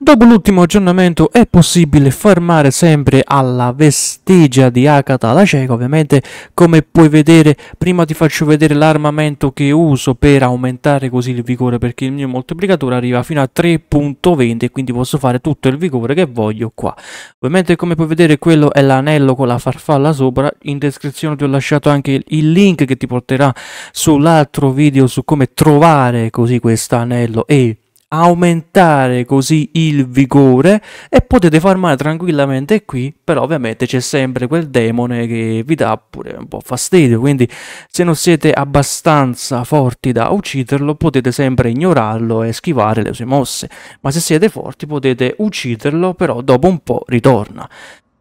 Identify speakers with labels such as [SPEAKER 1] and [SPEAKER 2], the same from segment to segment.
[SPEAKER 1] Dopo l'ultimo aggiornamento è possibile farmare sempre alla vestigia di Akata la cieca, ovviamente come puoi vedere prima ti faccio vedere l'armamento che uso per aumentare così il vigore perché il mio moltiplicatore arriva fino a 3.20 e quindi posso fare tutto il vigore che voglio qua. Ovviamente come puoi vedere quello è l'anello con la farfalla sopra, in descrizione ti ho lasciato anche il link che ti porterà sull'altro video su come trovare così quest'anello e aumentare così il vigore e potete farmare tranquillamente qui, però ovviamente c'è sempre quel demone che vi dà pure un po' fastidio, quindi se non siete abbastanza forti da ucciderlo potete sempre ignorarlo e schivare le sue mosse, ma se siete forti potete ucciderlo, però dopo un po' ritorna.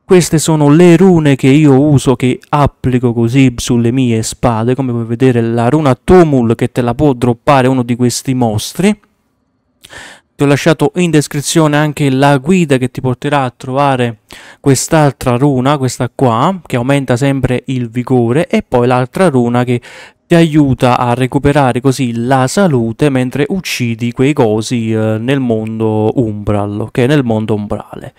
[SPEAKER 1] Queste sono le rune che io uso, che applico così sulle mie spade, come puoi vedere la runa Tumul che te la può droppare uno di questi mostri, ti ho lasciato in descrizione anche la guida che ti porterà a trovare quest'altra runa, questa qua, che aumenta sempre il vigore, e poi l'altra runa che ti aiuta a recuperare così la salute mentre uccidi quei cosi eh, nel mondo umbral, ok? Nel mondo umbrale.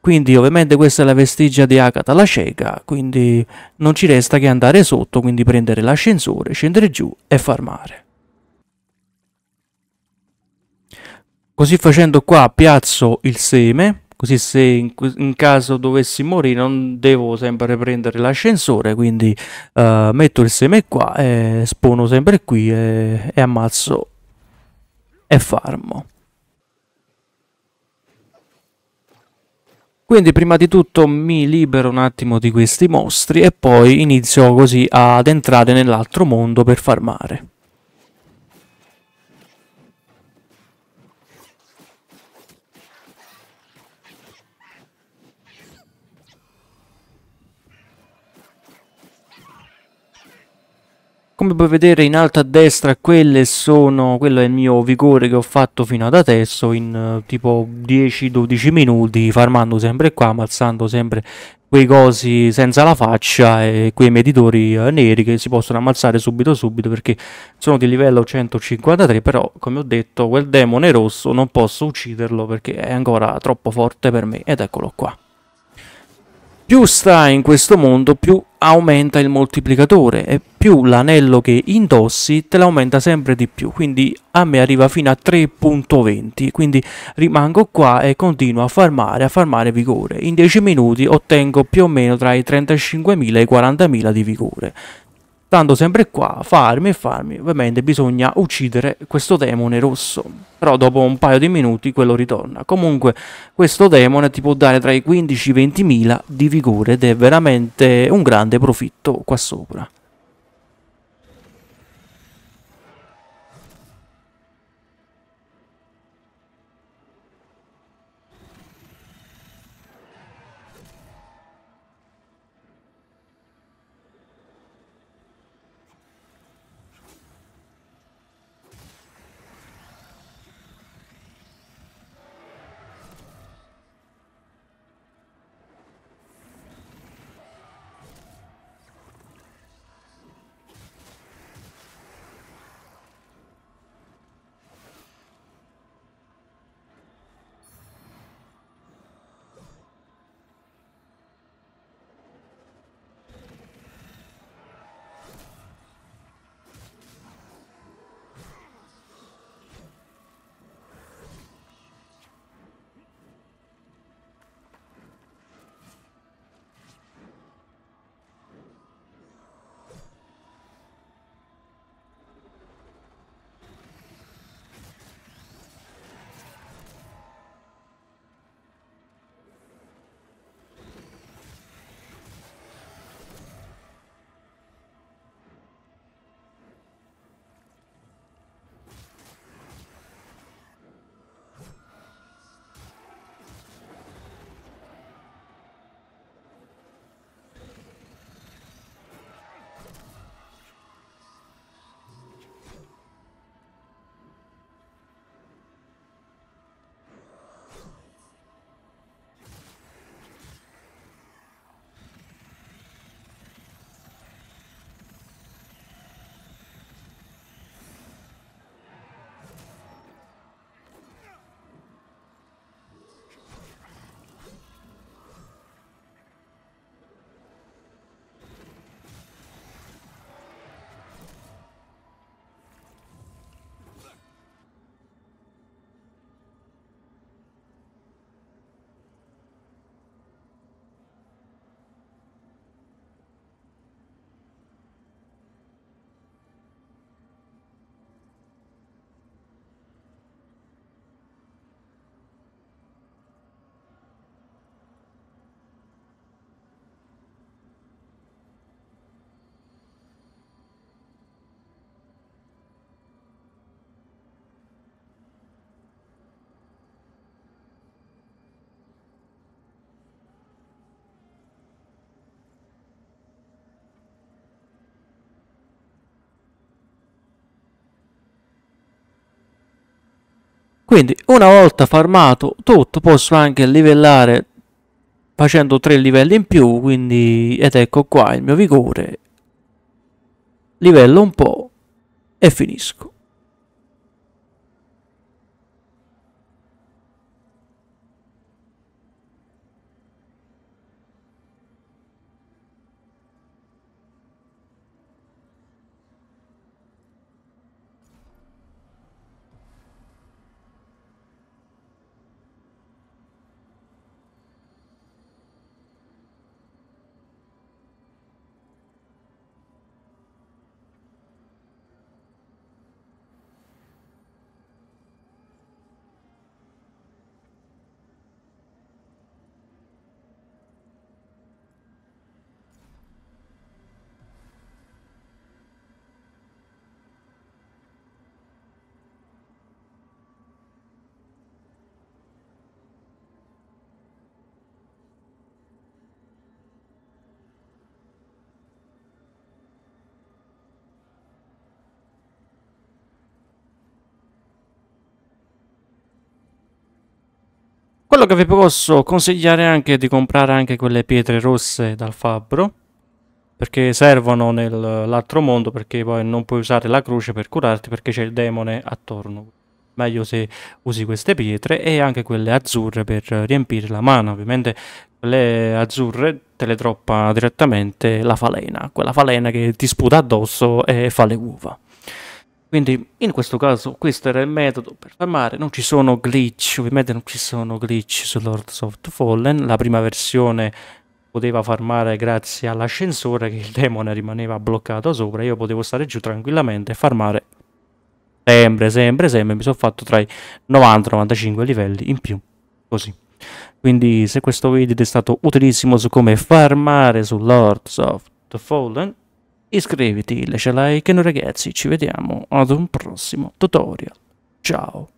[SPEAKER 1] Quindi ovviamente questa è la vestigia di Agatha la cieca, quindi non ci resta che andare sotto, quindi prendere l'ascensore, scendere giù e farmare. Così facendo qua piazzo il seme, così se in, in, caso dovessi morire non devo sempre prendere l'ascensore, quindi uh, metto il seme qua e spono sempre qui e, e ammazzo e farmo. Quindi prima di tutto mi libero un attimo di questi mostri e poi inizio così ad entrare nell'altro mondo per farmare. come puoi vedere in alto a destra quelle sono, quello è il mio vigore che ho fatto fino ad adesso in eh, tipo 10-12 minuti farmando sempre qua, ammazzando sempre quei cosi senza la faccia e quei meditori eh, neri che si possono ammazzare subito subito perché sono di livello 153 però come ho detto quel demone rosso non posso ucciderlo perché è ancora troppo forte per me ed eccolo qua più sta in questo mondo più aumenta il moltiplicatore e più l'anello che indossi te l'aumenta sempre di più quindi a me arriva fino a 3.20 quindi rimango qua e continuo a farmare a farmare vigore in 10 minuti ottengo più o meno tra i 35.000 e i 40.000 di vigore Tanto sempre qua, farmi e farmi, ovviamente bisogna uccidere questo demone rosso. Però dopo un paio di minuti quello ritorna. Comunque questo demone ti può dare tra i 15 e i 20 mila di vigore ed è veramente un grande profitto qua sopra. quindi una volta farmato tutto posso anche livellare facendo tre livelli in più quindi ed ecco qua il mio vigore livello un po' e finisco Quello che vi posso consigliare è anche di comprare anche quelle pietre rosse dal fabbro, perché servono nell'altro mondo, perché poi non puoi usare la croce per curarti perché c'è il demone attorno. Meglio se usi queste pietre e anche quelle azzurre per riempire la mano, ovviamente quelle azzurre te le droppa direttamente la falena, quella falena che ti sputa addosso e fa le uova. Quindi in questo caso questo era il metodo per farmare, non ci sono glitch, ovviamente non ci sono glitch su Lords of the Fallen, la prima versione poteva farmare grazie all'ascensore che il demone rimaneva bloccato sopra, io potevo stare giù tranquillamente e farmare sempre, sempre, sempre, mi sono fatto tra i 90-95 livelli in più, così. Quindi se questo video è stato utilissimo su come farmare su Lords of the Fallen, Iscriviti, lascia like e noi ragazzi ci vediamo ad un prossimo tutorial. Ciao!